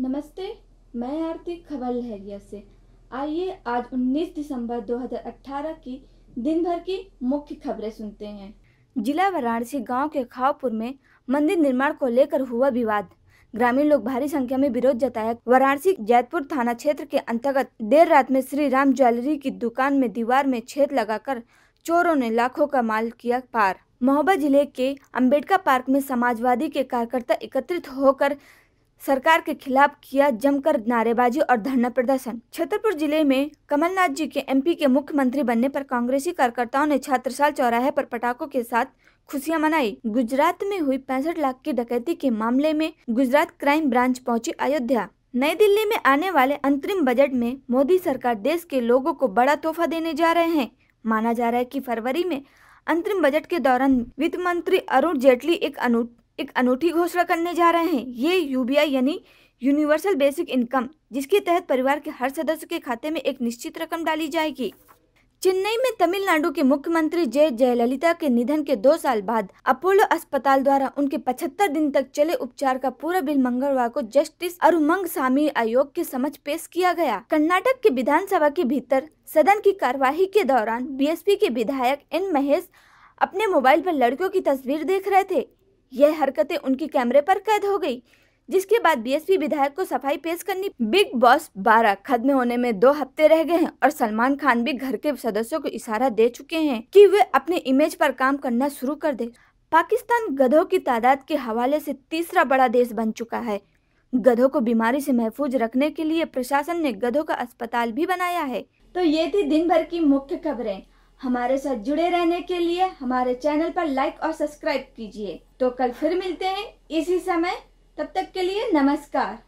नमस्ते मैं आरती खबर लहरिया से आइए आज 19 दिसंबर 2018 की दिन भर की मुख्य खबरें सुनते हैं जिला वाराणसी गांव के खावपुर में मंदिर निर्माण को लेकर हुआ विवाद ग्रामीण लोग भारी संख्या में विरोध जताया वाराणसी जैतपुर थाना क्षेत्र के अंतर्गत देर रात में श्री राम ज्वेलरी की दुकान में दीवार में छेद लगाकर चोरों ने लाखों का माल किया पार महोबा जिले के अंबेडकर पार्क में समाजवादी के कार्यकर्ता एकत्रित होकर सरकार के खिलाफ किया जमकर नारेबाजी और धरना प्रदर्शन छतरपुर जिले में कमलनाथ जी के एमपी के मुख्यमंत्री बनने पर कांग्रेसी कार्यकर्ताओं ने छात्रसाल चौराहे पर पटाखों के साथ खुशियां मनाई गुजरात में हुई पैंसठ लाख की डकैती के मामले में गुजरात क्राइम ब्रांच पहुंची अयोध्या नई दिल्ली में आने वाले अंतरिम बजट में मोदी सरकार देश के लोगों को बड़ा तोहफा देने जा रहे हैं माना जा रहा है कि फरवरी में अंतरिम बजट के दौरान वित्त मंत्री अरुण जेटली एक अनूठ एक अनूठी घोषणा करने जा रहे हैं ये यूबीआई यानी यूनिवर्सल बेसिक इनकम जिसके तहत परिवार के हर सदस्य के खाते में एक निश्चित रकम डाली जाएगी चेन्नई में तमिलनाडु के मुख्यमंत्री जय जयललिता के निधन के दो साल बाद अपोलो अस्पताल द्वारा उनके 75 दिन तक चले उपचार का पूरा बिल मंगलवार को जस्टिस अरुमंग सामी आयोग के समझ पेश किया गया कर्नाटक के विधानसभा के भीतर सदन की कार्यवाही के दौरान बीएसपी के विधायक एन महेश अपने मोबाइल पर लड़कियों की तस्वीर देख रहे थे यह हरकतें उनके कैमरे पर कैद हो गई जिसके बाद बीएसपी विधायक को सफाई पेश करनी बिग बॉस बारह खत्म होने में दो हफ्ते रह गए हैं और सलमान खान भी घर के सदस्यों को इशारा दे चुके हैं कि वे अपने इमेज पर काम करना शुरू कर दे पाकिस्तान गधों की तादाद के हवाले से तीसरा बड़ा देश बन चुका है गधों को बीमारी से महफूज रखने के लिए प्रशासन ने गधों का अस्पताल भी बनाया है तो ये थी दिन भर की मुख्य खबरें हमारे साथ जुड़े रहने के लिए हमारे चैनल पर लाइक और सब्सक्राइब कीजिए तो कल फिर मिलते हैं इसी समय तब तक के लिए नमस्कार